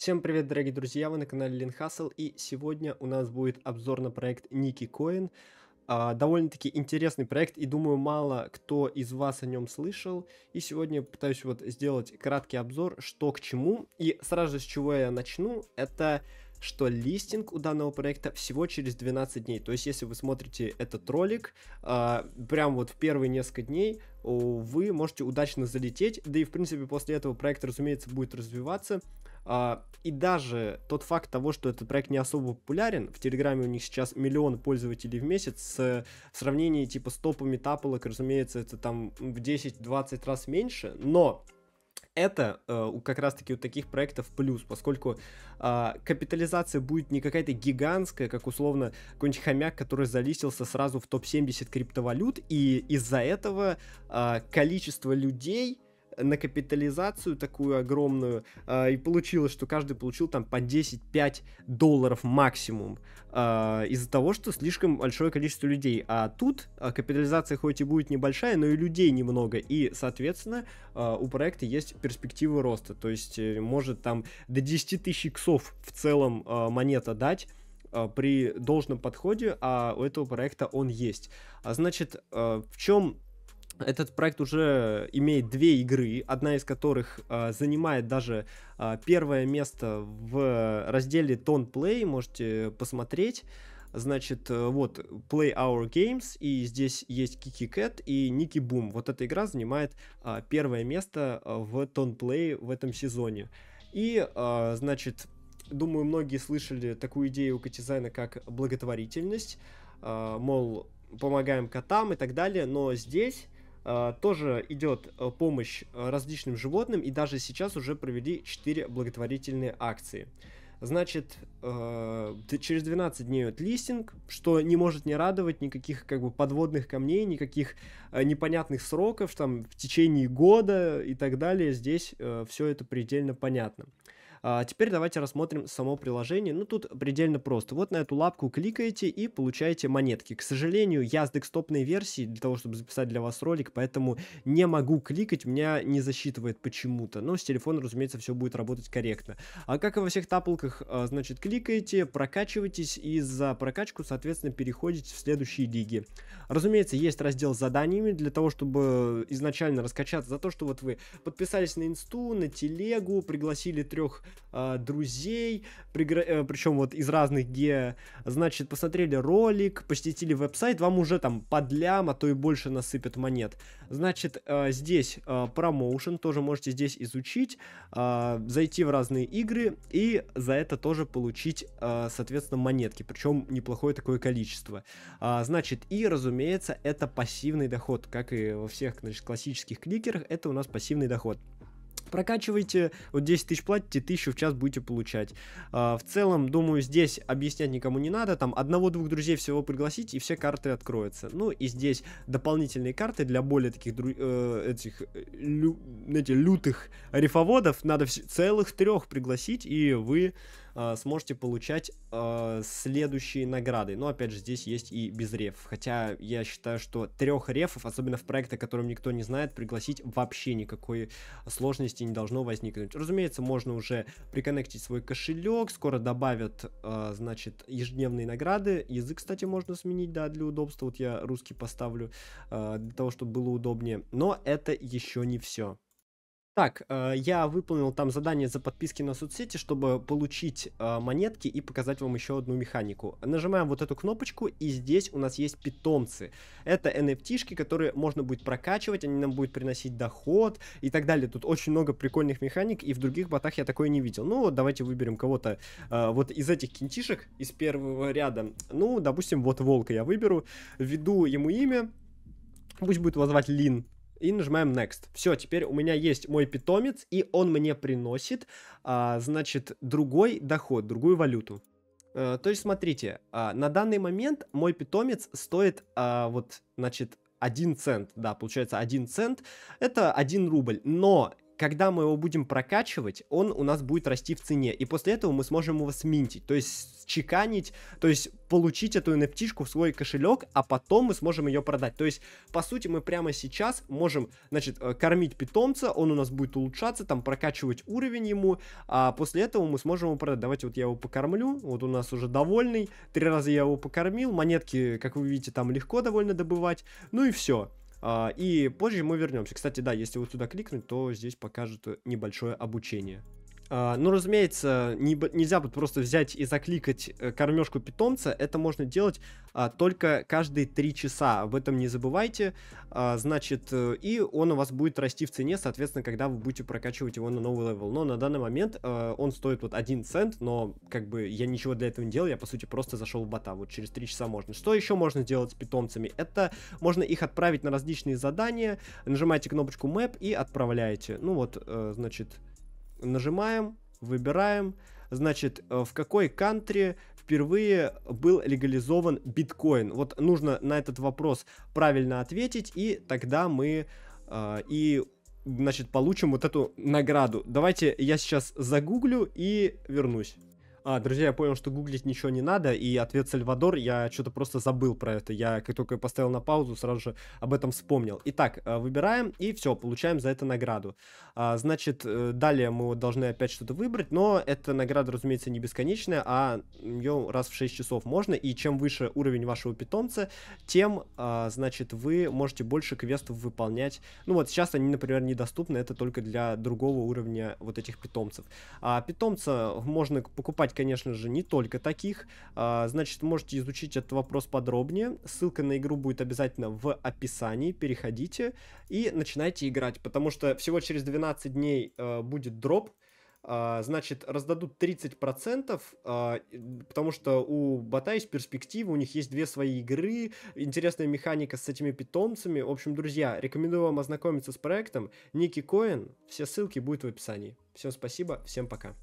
Всем привет, дорогие друзья, вы на канале Лин и сегодня у нас будет обзор на проект Ники Коин. А, довольно-таки интересный проект, и думаю, мало кто из вас о нем слышал. И сегодня пытаюсь вот сделать краткий обзор, что к чему. И сразу же с чего я начну, это что листинг у данного проекта всего через 12 дней. То есть, если вы смотрите этот ролик, э, прям вот в первые несколько дней вы можете удачно залететь, да и в принципе после этого проект, разумеется, будет развиваться. А, и даже тот факт того, что этот проект не особо популярен, в Телеграме у них сейчас миллион пользователей в месяц, в сравнении типа с топами тапалок, разумеется, это там в 10-20 раз меньше, но это э, как раз-таки у таких проектов плюс, поскольку э, капитализация будет не какая-то гигантская, как условно какой-нибудь хомяк, который залистился сразу в топ-70 криптовалют, и из-за этого э, количество людей на капитализацию такую огромную, а, и получилось, что каждый получил там по 10-5 долларов максимум а, из-за того, что слишком большое количество людей. А тут а, капитализация хоть и будет небольшая, но и людей немного, и, соответственно, у проекта есть перспективы роста, то есть э, может там до 10 тысяч иксов в целом монета дать, при должном подходе, а у этого проекта он есть. А значит, в чем этот проект уже имеет две игры, одна из которых э, занимает даже э, первое место в разделе Tone Play, можете посмотреть. Значит, э, вот Play Our Games, и здесь есть Kiki Cat и Niki Boom. Вот эта игра занимает а, первое место а, в Tone Play в этом сезоне. И, а, значит, думаю, многие слышали такую идею у Катизайна, как благотворительность. А, мол, помогаем котам и так далее, но здесь Э, тоже идет э, помощь э, различным животным, и даже сейчас уже провели 4 благотворительные акции. Значит, через 12 дней от листинг, что не может не радовать, никаких как бы подводных камней, никаких непонятных сроков, там в течение года и так далее, здесь все это предельно понятно. А теперь давайте рассмотрим само приложение. Ну, тут предельно просто. Вот на эту лапку кликаете и получаете монетки. К сожалению, я с декстопной версии, для того, чтобы записать для вас ролик, поэтому не могу кликать, меня не засчитывает почему-то. Но с телефона, разумеется, все будет работать корректно. А как и во всех таплках, а, значит, кликаете, прокачиваетесь и за прокачку, соответственно, переходите в следующие лиги. Разумеется, есть раздел с заданиями для того, чтобы изначально раскачаться за то, что вот вы подписались на инсту, на телегу, пригласили трех а, друзей, э, причем вот из разных ге, значит, посмотрели ролик, посетили веб-сайт, вам уже там под лям, а то и больше насыпят монет. Значит, э, здесь э, промоушен, тоже можете здесь изучить, а, зайти в разные игры и за это тоже получить, э, соответственно, монетки, причем неплохое такое количество. А, значит, и, разумеется, это пассивный доход, как и во всех, значит, классических кликерах, это у нас пассивный доход. Прокачивайте, вот 10 тысяч платите, тысячу в час будете получать. А, в целом, думаю, здесь объяснять никому не надо, там одного-двух друзей всего пригласить, и все карты откроются. Ну и здесь дополнительные карты для более таких э, этих, э, лю, знаете, лютых рифоводов надо целых трех пригласить, и вы а, сможете получать э, следующие награды. Но опять же, здесь есть и без реф. Хотя я считаю, что трех рефов, особенно в проектах, которым никто не знает, пригласить вообще никакой сложности сложностей не должно возникнуть. Разумеется, можно уже приконнектить свой кошелек, скоро добавят, э, значит, ежедневные награды. Язык, кстати, можно сменить, да, для удобства. Вот я русский поставлю, э, для того, чтобы было удобнее. Но это еще не все. Так, э, я выполнил там задание за подписки на соцсети, чтобы получить э, монетки и показать вам еще одну механику. Нажимаем вот эту кнопочку, и здесь у нас есть питомцы. Это nft которые можно будет прокачивать, они нам будут приносить доход и так далее. Тут очень много прикольных механик, и в других ботах я такое не видел. Ну, давайте выберем кого-то э, вот из этих кентишек, из первого ряда. Ну, допустим, вот волка я выберу, введу ему имя, пусть будет его Лин, и нажимаем Next. Все, теперь у меня есть мой питомец, и он мне приносит, а, значит, другой доход, другую валюту. А, то есть, смотрите, а, на данный момент мой питомец стоит, а, вот, значит, 1 цент, да, получается 1 цент, это 1 рубль, но когда мы его будем прокачивать, он у нас будет расти в цене. И после этого мы сможем его сминтить, то есть чеканить, то есть получить эту nft в свой кошелек, а потом мы сможем ее продать. То есть, по сути, мы прямо сейчас можем, значит, э, кормить питомца, он у нас будет улучшаться, там, прокачивать уровень ему, а после этого мы сможем его продать. Давайте вот я его покормлю, вот у нас уже довольный, три раза я его покормил, монетки, как вы видите, там легко довольно добывать, ну и все. А, и позже мы вернемся. Кстати, да, если вот туда кликнуть, то здесь покажут небольшое обучение. А, ну, разумеется, не, нельзя вот просто взять и закликать э, кормежку питомца. Это можно делать а, только каждые 3 часа. Об этом не забывайте. А, значит, э, и он у вас будет расти в цене, соответственно, когда вы будете прокачивать его на новый левел. Но на данный момент а, он стоит вот 1 цент, но как бы я ничего для этого не делал. Я, по сути, просто зашел в бота. Вот через 3 часа можно. Что еще можно делать с питомцами? Это можно их отправить на различные задания. Нажимаете кнопочку map и отправляете. Ну вот, значит нажимаем, выбираем, значит, э, в какой кантри впервые был легализован биткоин. Вот нужно на этот вопрос правильно ответить, и тогда мы э, и значит, получим вот эту награду. Давайте я сейчас загуглю и вернусь. А, друзья, я понял, что гуглить ничего не надо, и ответ Сальвадор, я что-то просто забыл про это. Я как только поставил на паузу, сразу же об этом вспомнил. Итак, э, выбираем, и все, получаем за это награду. А, значит, э, далее мы должны опять что-то выбрать, но эта награда, разумеется, не бесконечная, а ее раз в 6 часов можно, и чем выше уровень вашего питомца, тем, а, значит, вы можете больше квестов выполнять. Ну вот, сейчас они, например, недоступны, это только для другого уровня вот этих питомцев. А питомца можно покупать покупать, конечно же, не только таких. А, значит, можете изучить этот вопрос подробнее. Ссылка на игру будет обязательно в описании. Переходите и начинайте играть, потому что всего через 12 дней а, будет дроп а, значит, раздадут 30%, потому что у бота есть перспективы у них есть две свои игры, интересная механика с этими питомцами. В общем, друзья, рекомендую вам ознакомиться с проектом. Ники Коин, все ссылки будут в описании. Всем спасибо, всем пока.